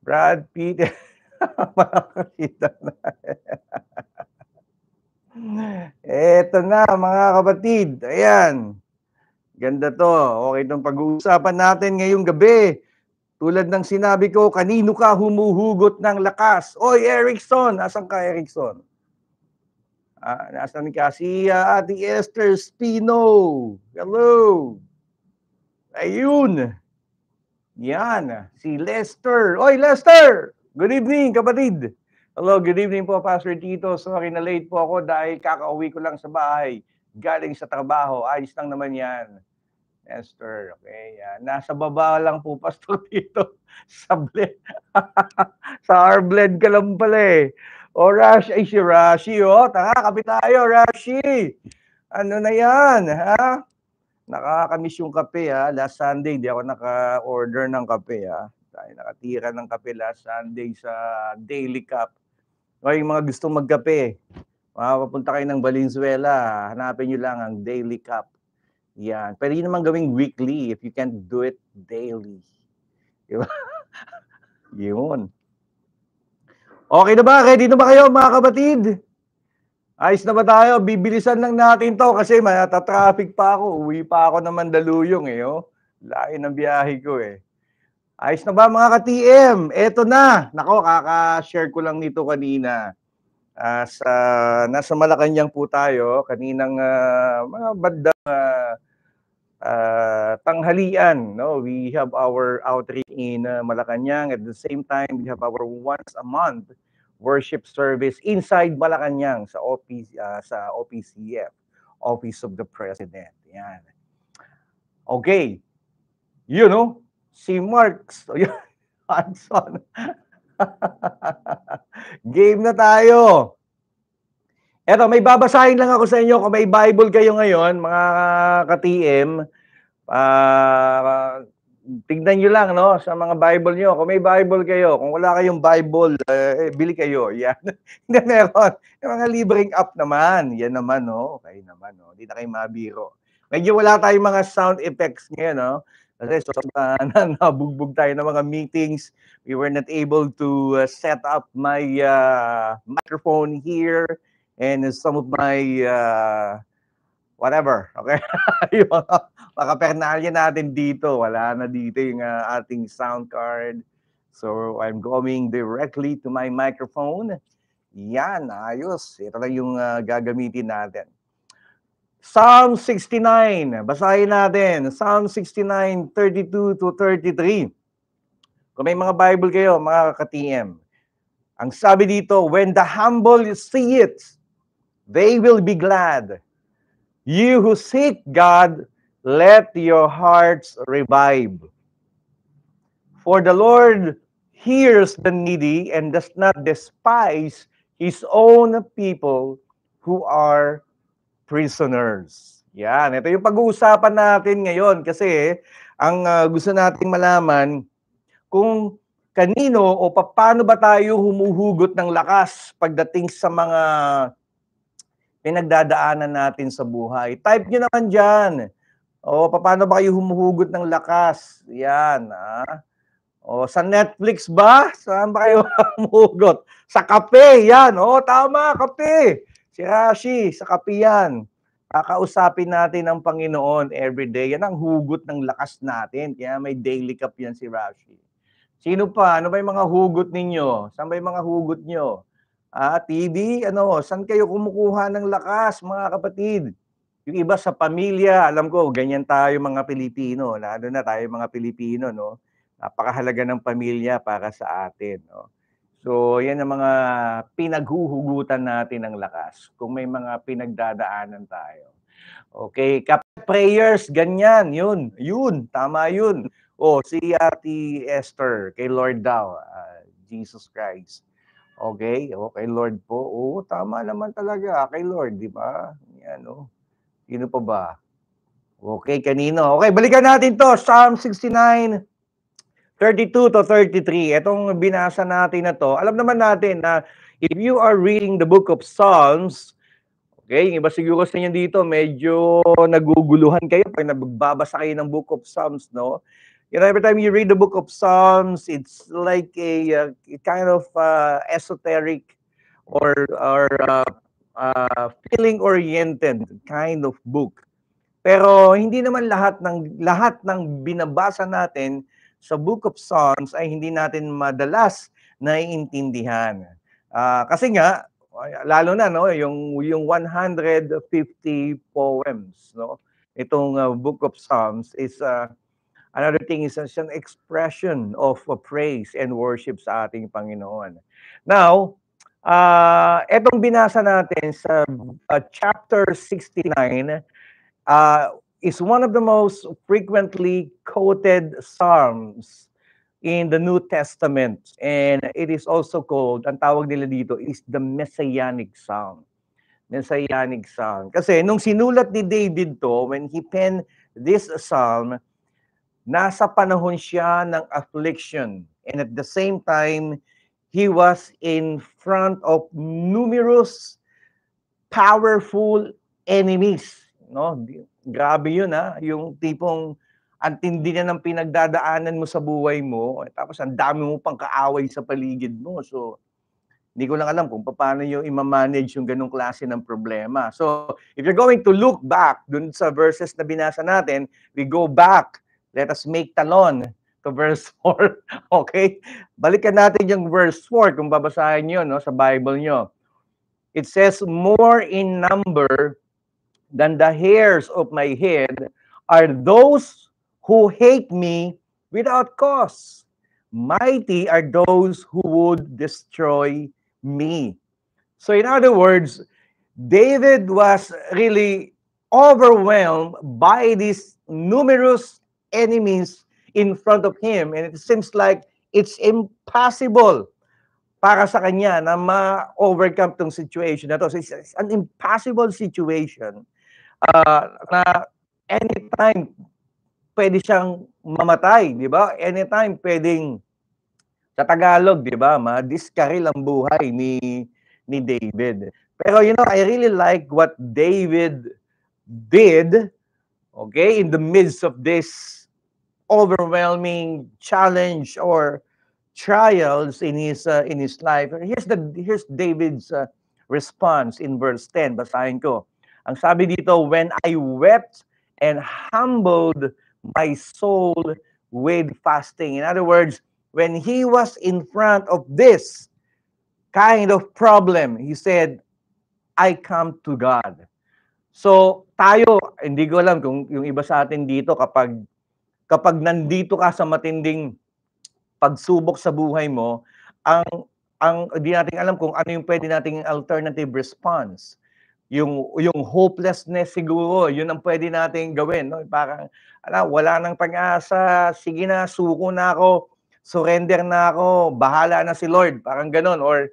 Brad Pitt. Makakita na. Eto na mga kabatid. Ayan. Ganda to. Okay itong pag-uusapan natin ngayong gabi. Tulad ng sinabi ko, kanino ka humuhugot ng lakas? Oy, Erickson! Asan ka, Erickson? Ah, nasan ka? Si uh, Ate Esther Spino. Hello! Ayun! Yan, si Lester. Oy, Lester! Good evening, kapatid. Hello, good evening po, Pastor Tito. Sorry na late po ako dahil kakauwi ko lang sa bahay. Galing sa trabaho. Ayos lang naman yan. Lester, okay. Yan. Nasa baba lang po, Pastor Tito. sa bled. sa Arbled ka lang pala eh. O oh, Rashi, ay si Rashi, Oh. Taka, kapit tayo, Rashi. Ano na yan, ha? Nakakamiss yung kape ha. Ah. Last Sunday, hindi ako naka-order ng kape ha. Ah. Tayo nakatira ng kape last Sunday sa Daily Cup. O yung mga gustong magkape, makapapunta kayo ng Valenzuela, hanapin nyo lang ang Daily Cup. Yan. Pwede yun naman gawing weekly if you can't do it daily. Diba? yun. Okay na ba? Ready na ba kayo mga kabatid? Ayos na ba tayo? Bibilisan lang natin to kasi matatraffic pa ako. Uwi pa ako ng Mandaluyong eh. Oh. Lain ng biyahe ko eh. Ayos na ba mga ka-TM? Eto na. Nako, kaka-share ko lang nito kanina. Uh, sa, nasa Malacanang po tayo. Kaninang uh, mga bandang uh, uh, tanghalian. No? We have our outreach in uh, Malacanang. At the same time, we have our once a month worship service inside Malacanang sa OPC uh, ah, sa OPCF, Office of the President. Yan. Okay. You know, si Marx Hanson. Game na tayo. Eto, may babasahin lang ako sa inyo kung may Bible kayo ngayon, mga ka-TM. Uh, ah, tignan nyo lang no sa mga Bible nyo. Kung may Bible kayo, kung wala kayong Bible, eh, eh bili kayo. Yan. Hindi meron. Yung mga libreng app naman. Yan naman no. Okay naman no. Hindi na kayo mabiro. Medyo wala tayong mga sound effects ngayon no. Kasi so, uh, nabugbog tayo ng mga meetings. We were not able to uh, set up my uh, microphone here and some of my uh, whatever. Okay? yung mga, pernalya natin dito, wala na dito yung uh, ating sound card. So, I'm going directly to my microphone. Yan, ayos. Ito na yung uh, gagamitin natin. Psalm 69, basahin natin. Psalm 69, 32 to 33. Kung may mga Bible kayo, mga ka-TM. Ang sabi dito, When the humble see it, they will be glad You who seek God, let your hearts revive. For the Lord hears the needy and does not despise his own people who are prisoners. Yan, ito yung pag-uusapan natin ngayon kasi ang uh, gusto nating malaman kung kanino o paano ba tayo humuhugot ng lakas pagdating sa mga pinagdadaanan natin sa buhay. Type nyo naman dyan. O, oh, paano ba kayo humuhugot ng lakas? Yan, ha? Ah. O, oh, sa Netflix ba? Saan ba kayo humuhugot? Sa kape, yan. O, oh, tama, kape. Si Rashi, sa kape yan. Kakausapin natin ang Panginoon every day. Yan ang hugot ng lakas natin. Kaya may daily cup yan si Rashi. Sino pa? Ano ba yung mga hugot ninyo? Saan ba yung mga hugot nyo? Ah, TV, ano, saan kayo kumukuha ng lakas, mga kapatid? Yung iba sa pamilya, alam ko, ganyan tayo mga Pilipino, lalo na tayo mga Pilipino, no? Napakahalaga ng pamilya para sa atin, no? So, yan ang mga pinaghuhugutan natin ng lakas kung may mga pinagdadaanan tayo. Okay, kap prayers, ganyan, yun, yun, tama yun. O, oh, si Ate Esther, kay Lord daw, uh, Jesus Christ Okay, okay oh, Lord po. Oo, tama naman talaga Okay ah, Lord, di ba? Yan o. Oh. Sino pa ba? Okay, kanino? Okay, balikan natin to. Psalm 69, 32 to 33. Itong binasa natin na to. Alam naman natin na if you are reading the book of Psalms, okay, yung iba siguro sa inyo dito, medyo naguguluhan kayo pag nagbabasa kayo ng book of Psalms, no? You know, every time you read the book of Psalms, it's like a, a uh, kind of uh, esoteric or, or uh, uh, feeling-oriented kind of book. Pero hindi naman lahat ng lahat ng binabasa natin sa Book of Psalms ay hindi natin madalas naiintindihan. Uh, kasi nga lalo na no yung yung 150 poems no itong uh, Book of Psalms is uh, Another thing is an expression of uh, praise and worship sa ating Panginoon. Now, uh, etong binasa natin sa uh, chapter 69 uh, ah, is one of the most frequently quoted psalms in the New Testament. And it is also called, ang tawag nila dito is the Messianic Psalm. Messianic Psalm. Kasi nung sinulat ni David to, when he penned this psalm, Nasa panahon siya ng affliction and at the same time, he was in front of numerous powerful enemies. No? Grabe yun ha, ah. yung tipong ang tindi na ng pinagdadaanan mo sa buhay mo, tapos ang dami mo pang kaaway sa paligid mo. So, hindi ko lang alam kung paano yung i-manage yung ganong klase ng problema. So, if you're going to look back dun sa verses na binasa natin, we go back Let us make talon to verse 4. Okay? Balikan natin yung verse 4 kung babasahin nyo no, sa Bible nyo. It says, More in number than the hairs of my head are those who hate me without cause. Mighty are those who would destroy me. So in other words, David was really overwhelmed by these numerous enemies in front of him and it seems like it's impossible para sa kanya na ma-overcome tong situation na to. So it's, an impossible situation uh, na anytime pwede siyang mamatay, di ba? Anytime pwedeng sa Tagalog, di ba, ma-discaril ang buhay ni ni David. Pero you know, I really like what David did okay in the midst of this overwhelming challenge or trials in his uh, in his life. Here's the here's David's uh, response in verse 10. Basahin ko. Ang sabi dito, when I wept and humbled my soul with fasting. In other words, when he was in front of this kind of problem, he said, I come to God. So, tayo, hindi ko alam kung yung iba sa atin dito kapag kapag nandito ka sa matinding pagsubok sa buhay mo, ang ang di natin alam kung ano yung pwede nating alternative response. Yung yung hopelessness siguro, yun ang pwede nating gawin, no? Parang ala, wala nang pag-asa, sige na, suko na ako, surrender na ako, bahala na si Lord, parang ganun or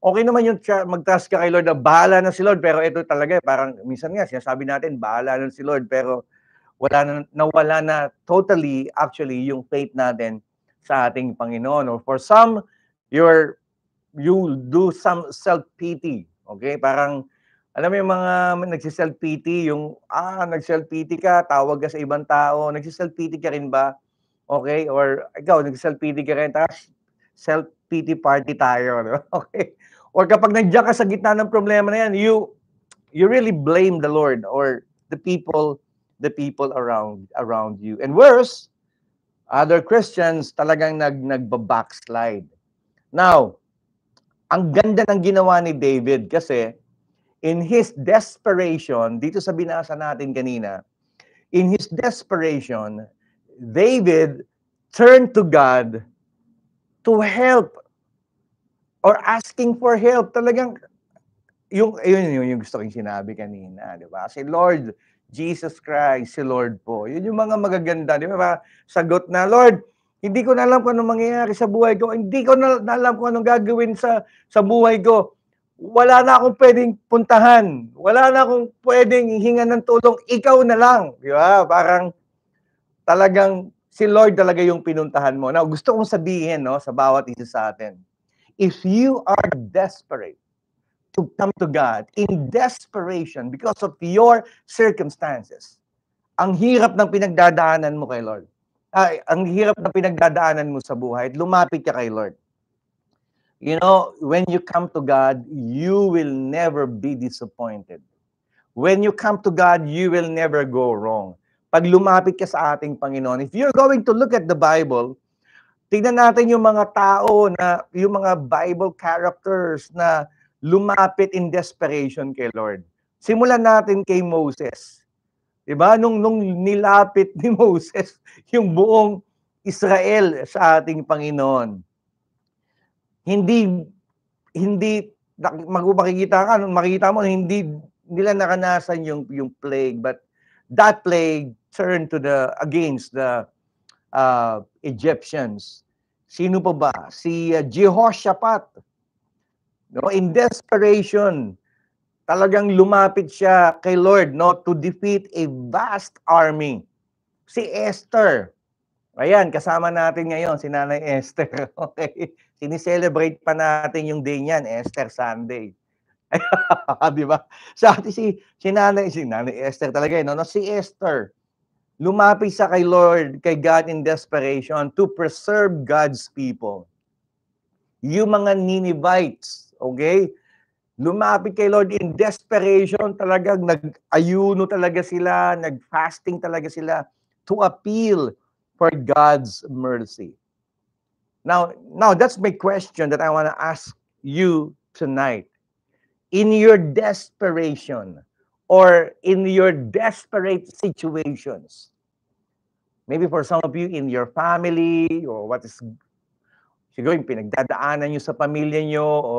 okay naman yung mag-trust ka kay Lord na bahala na si Lord, pero ito talaga, parang minsan nga sinasabi natin, bahala na si Lord, pero wala na, nawala na totally actually yung faith natin sa ating Panginoon. Or for some, you're, you do some self-pity. Okay? Parang, alam mo yung mga nagsiself-pity, yung, ah, nagself-pity ka, tawag ka sa ibang tao, nagsiself-pity ka rin ba? Okay? Or, ikaw, nagsiself-pity ka rin, tapos self-pity party tayo. No? Okay? Or kapag nandiyan ka sa gitna ng problema na yan, you, you really blame the Lord or the people the people around around you. And worse, other Christians talagang nag nagba-backslide. Now, ang ganda ng ginawa ni David kasi in his desperation, dito sa binasa natin kanina, in his desperation, David turned to God to help or asking for help. Talagang yung yun, yun yung gusto kong sinabi kanina, di ba? Say, Lord, Jesus Christ, si Lord po. Yun yung mga magaganda, di ba? Sagot na, Lord, hindi ko na alam kung anong mangyayari sa buhay ko. Hindi ko na, na alam kung anong gagawin sa, sa buhay ko. Wala na akong pwedeng puntahan. Wala na akong pwedeng hinga ng tulong. Ikaw na lang. Di ba? Parang talagang si Lord talaga yung pinuntahan mo. Now, gusto kong sabihin no, sa bawat isa sa atin. If you are desperate, to come to God in desperation because of your circumstances. Ang hirap ng pinagdadaanan mo kay Lord. Ay, ang hirap na pinagdadaanan mo sa buhay. Lumapit ka kay Lord. You know, when you come to God, you will never be disappointed. When you come to God, you will never go wrong. Pag lumapit ka sa ating Panginoon, if you're going to look at the Bible, tingnan natin yung mga tao na, yung mga Bible characters na lumapit in desperation kay Lord. Simulan natin kay Moses. 'Di ba? Nung nung nilapit ni Moses yung buong Israel sa ating Panginoon. Hindi hindi makikita ka, makikita mo hindi nila naranasan yung yung plague but that plague turned to the against the uh, Egyptians. Sino pa ba? Si uh, Jehoshaphat No, in desperation, talagang lumapit siya kay Lord no to defeat a vast army. Si Esther. Ayan, kasama natin ngayon si Nanay Esther. Okay. Sini-celebrate pa natin yung day niyan, Esther Sunday. di ba? Sa so, si si Nanay, si Nanay Esther talaga eh, no, no si Esther lumapit sa kay Lord, kay God in desperation to preserve God's people. Yung mga Ninevites, Okay? Lumapit kay Lord in desperation, talagang nag-ayuno talaga sila, nag-fasting talaga sila to appeal for God's mercy. Now, now that's my question that I want to ask you tonight. In your desperation or in your desperate situations, maybe for some of you in your family or what is siguro yung pinagdadaanan nyo sa pamilya nyo o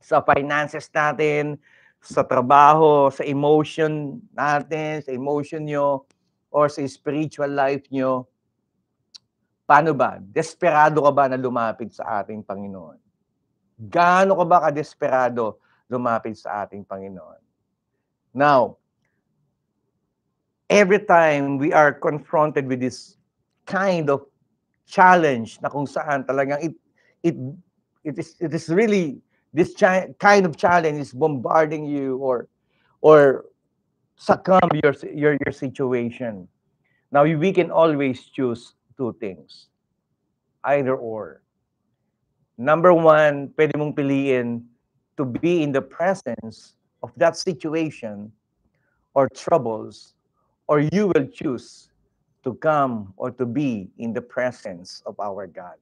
sa finances natin, sa trabaho, sa emotion natin, sa emotion nyo, or sa spiritual life nyo, paano ba? Desperado ka ba na lumapit sa ating Panginoon? Gaano ka ba ka-desperado lumapit sa ating Panginoon? Now, every time we are confronted with this kind of challenge na kung saan talagang it, it, it, is, it is really this kind of challenge is bombarding you or or succumb your your your situation now we can always choose two things either or number one pwede mong piliin to be in the presence of that situation or troubles or you will choose to come or to be in the presence of our God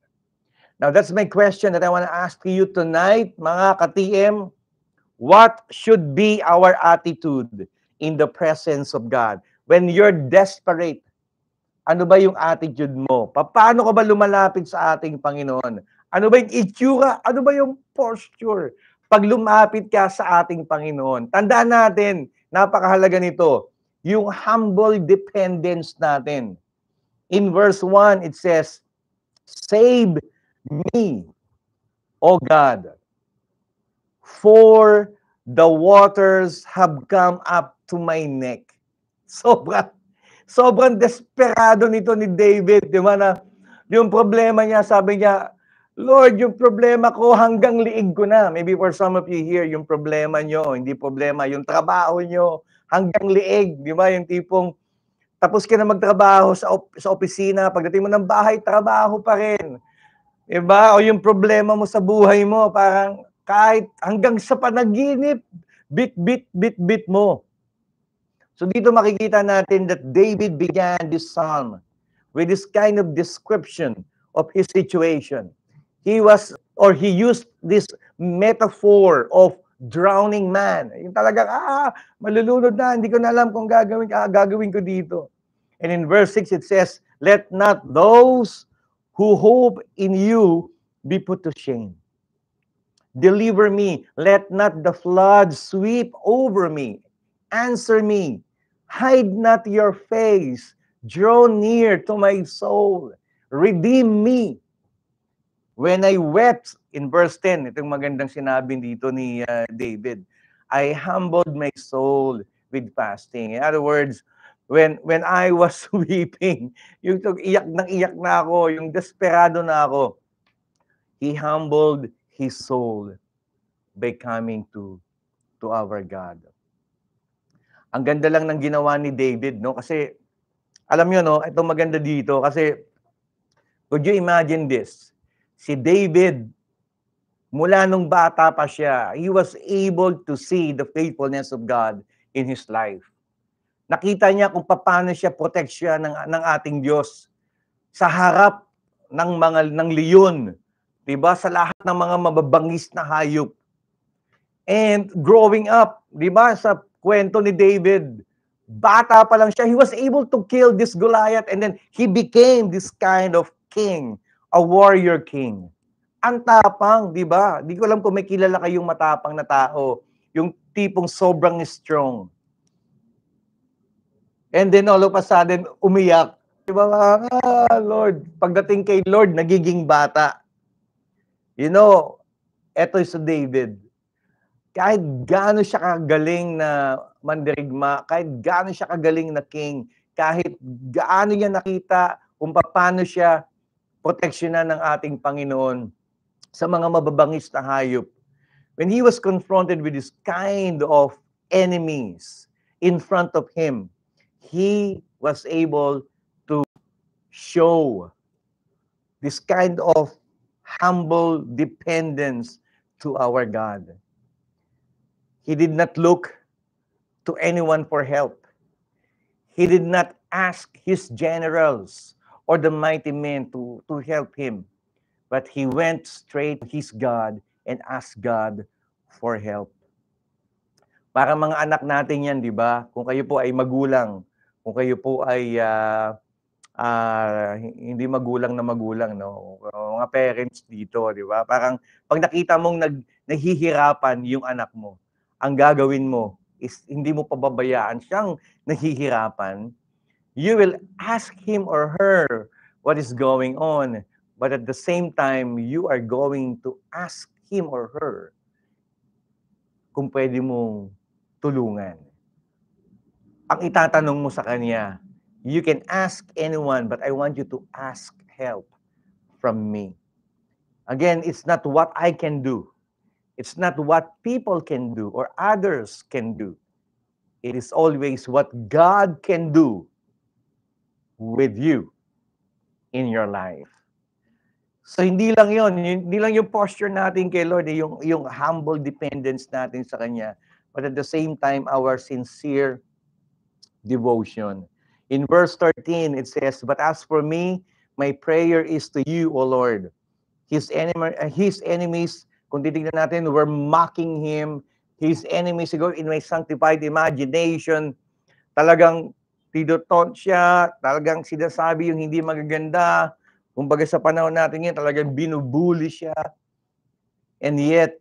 Now, that's my question that I want to ask you tonight, mga ka-TM. What should be our attitude in the presence of God? When you're desperate, ano ba yung attitude mo? Paano ka ba lumalapit sa ating Panginoon? Ano ba yung itsura? Ano ba yung posture? Pag lumapit ka sa ating Panginoon, tandaan natin, napakahalaga nito, yung humble dependence natin. In verse 1, it says, Save me, O God. For the waters have come up to my neck. Sobra, sobrang desperado nito ni David. Di ba na, yung problema niya, sabi niya, Lord, yung problema ko hanggang liig ko na. Maybe for some of you here, yung problema nyo, hindi problema, yung trabaho nyo, hanggang liig. Di ba? Yung tipong, tapos ka na magtrabaho sa, op- sa opisina, pagdating mo ng bahay, trabaho pa rin. Diba? O yung problema mo sa buhay mo, parang kahit hanggang sa panaginip, bit, bit, bit, bit mo. So dito makikita natin that David began this psalm with this kind of description of his situation. He was, or he used this metaphor of drowning man. Yung talagang, ah, malulunod na, hindi ko na alam kung gagawin, ah, gagawin ko dito. And in verse 6, it says, Let not those who hope in you be put to shame. Deliver me. Let not the flood sweep over me. Answer me. Hide not your face. Draw near to my soul. Redeem me. When I wept, in verse 10, itong magandang sinabi dito ni uh, David, I humbled my soul with fasting. In other words, when when I was weeping, yung iyak nang iyak na ako, yung desperado na ako. He humbled his soul by coming to to our God. Ang ganda lang ng ginawa ni David, no? Kasi alam niyo no, ito maganda dito kasi could you imagine this? Si David mula nung bata pa siya, he was able to see the faithfulness of God in his life Nakita niya kung paano siya proteksya ng, ng ating Diyos sa harap ng mga ng leon, 'di ba? Sa lahat ng mga mababangis na hayop. And growing up, 'di ba, sa kwento ni David, bata pa lang siya, he was able to kill this Goliath and then he became this kind of king, a warrior king. Ang tapang, 'di ba? Hindi ko alam kung may kilala kayong matapang na tao, yung tipong sobrang strong. And then all of a sudden, umiyak. Diba, ah, Lord, pagdating kay Lord, nagiging bata. You know, eto si David. Kahit gaano siya kagaling na mandirigma, kahit gaano siya kagaling na king, kahit gaano niya nakita kung paano siya proteksyonan ng ating Panginoon sa mga mababangis na hayop. When he was confronted with this kind of enemies in front of him, he was able to show this kind of humble dependence to our God. He did not look to anyone for help. He did not ask his generals or the mighty men to, to help him, but he went straight to his God and asked God for help. Para mga anak natin yan, di ba? Kung kayo po ay magulang, kung kayo po ay uh, uh, hindi magulang na magulang, no? Mga parents dito, di ba? Parang pag nakita mong nag, nahihirapan yung anak mo, ang gagawin mo is hindi mo pababayaan siyang nahihirapan, you will ask him or her what is going on. But at the same time, you are going to ask him or her kung pwede mong tulungan ang itatanong mo sa kanya. You can ask anyone, but I want you to ask help from me. Again, it's not what I can do. It's not what people can do or others can do. It is always what God can do with you in your life. So hindi lang 'yon, hindi lang yung posture natin kay Lord, eh, yung yung humble dependence natin sa kanya, but at the same time our sincere devotion. In verse 13, it says, But as for me, my prayer is to you, O Lord. His, enemy, uh, his enemies, kung titignan natin, were mocking him. His enemies, siguro, in my sanctified imagination, talagang tidoton siya, talagang sinasabi yung hindi magaganda. Kumbaga sa panahon natin ngayon, talagang binubuli siya. And yet,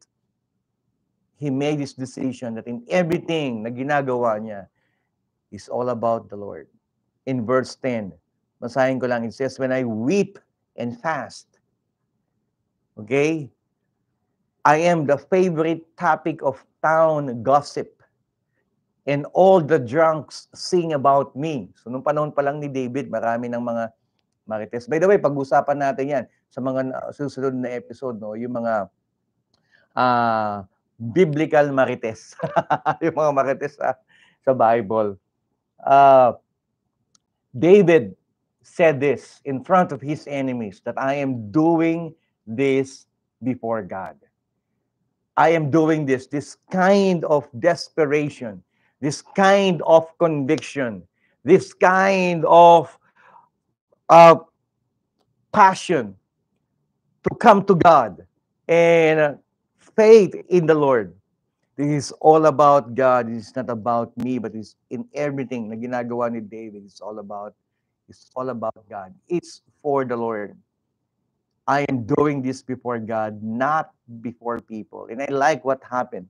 he made his decision that in everything na ginagawa niya, is all about the Lord. In verse 10, masahin ko lang, it says, When I weep and fast, okay, I am the favorite topic of town gossip. And all the drunks sing about me. So, nung panahon pa lang ni David, marami ng mga marites. By the way, pag-usapan natin yan sa mga susunod na episode, no, yung mga uh, biblical marites. yung mga marites sa, sa Bible. uh, David said this in front of his enemies that I am doing this before God. I am doing this, this kind of desperation, this kind of conviction, this kind of uh, passion to come to God and faith in the Lord This is all about God. It's not about me, but it's in everything na ginagawa ni David. It's all about it's all about God. It's for the Lord. I am doing this before God, not before people. And I like what happened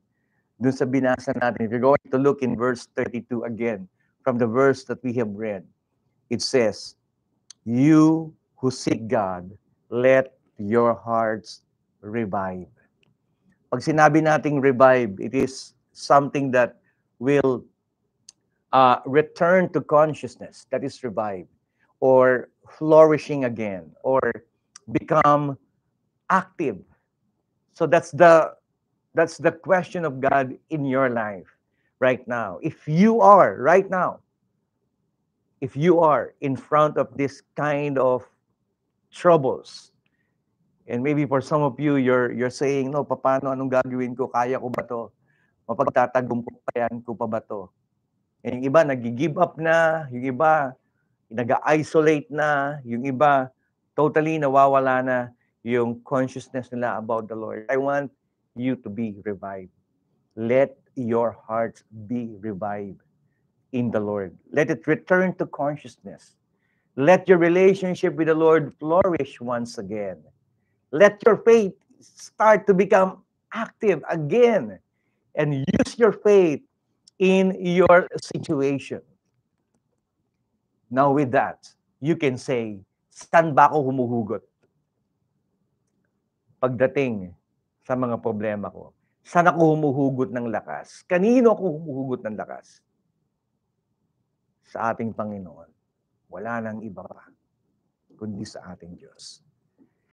dun sa binasa natin. If you're going to look in verse 32 again, from the verse that we have read, it says, You who seek God, let your hearts revive. pag sinabi nating revive, it is something that will uh, return to consciousness, that is revive, or flourishing again, or become active. So that's the that's the question of God in your life right now. If you are right now, if you are in front of this kind of troubles, And maybe for some of you, you're, you're saying, no, paano, anong gagawin ko? Kaya ko ba to? Mapagtatagumpayan ko pa ba to? And yung iba, nag-give up na. Yung iba, nag-isolate na. Yung iba, totally nawawala na yung consciousness nila about the Lord. I want you to be revived. Let your hearts be revived in the Lord. Let it return to consciousness. Let your relationship with the Lord flourish once again. Let your faith start to become active again and use your faith in your situation. Now with that, you can say, saan ba ako humuhugot? Pagdating sa mga problema ko, saan ako humuhugot ng lakas? Kanino ako humuhugot ng lakas? Sa ating Panginoon. Wala nang iba pa, kundi sa ating Diyos.